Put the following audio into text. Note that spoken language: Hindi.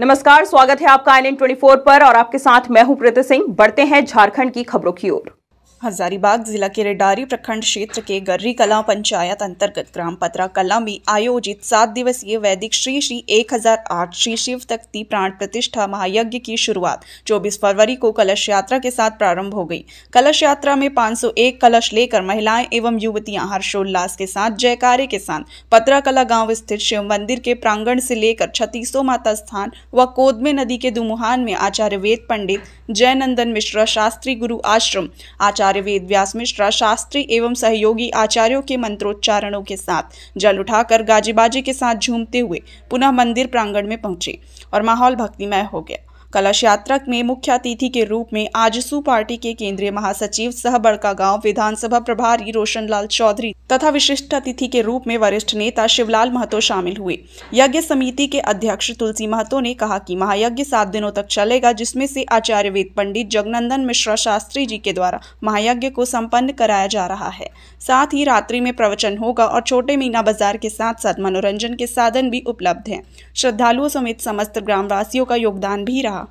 नमस्कार स्वागत है आपका आई एन पर और आपके साथ मैं हूं प्रीति सिंह बढ़ते हैं झारखंड की खबरों की ओर हजारीबाग जिला के रेडारी प्रखंड क्षेत्र के गर्री कला पंचायत अंतर्गत ग्राम पत्रा कला में आयोजित सात दिवसीय वैदिक श्री श्री आठ श्री शिव तख्ती प्राण प्रतिष्ठा महायज्ञ की शुरुआत 24 फरवरी को कलश यात्रा के साथ प्रारंभ हो गई कलश यात्रा में 501 कलश लेकर महिलाएं एवं युवतियां हर्षोल्लास के साथ जयकारे के साथ पत्रा कला गाँव स्थित शिव मंदिर के प्रांगण से लेकर छत्तीसो माता स्थान व कोदमे नदी के दुमुहान में आचार्य वेद पंडित जयनंदन मिश्रा शास्त्री गुरु आश्रम आचार्य आचार्य वेद व्यास मिश्रा शास्त्री एवं सहयोगी आचार्यों के मंत्रोच्चारणों के साथ जल उठाकर गाजीबाजी के साथ झूमते हुए पुनः मंदिर प्रांगण में पहुंचे और माहौल भक्तिमय हो गया कलश यात्रा में मुख्य अतिथि के रूप में आजसू पार्टी के केंद्रीय महासचिव सह बड़का गांव विधानसभा प्रभारी रोशन लाल चौधरी तथा विशिष्ट अतिथि के रूप में वरिष्ठ नेता शिवलाल महतो शामिल हुए यज्ञ समिति के अध्यक्ष तुलसी महतो ने कहा कि महायज्ञ सात दिनों तक चलेगा जिसमें से आचार्य वेद पंडित जगनंदन मिश्रा शास्त्री जी के द्वारा महायज्ञ को संपन्न कराया जा रहा है साथ ही रात्रि में प्रवचन होगा और छोटे मीना बाजार के साथ साथ मनोरंजन के साधन भी उपलब्ध है श्रद्धालुओं समेत समस्त ग्रामवासियों का योगदान भी रहा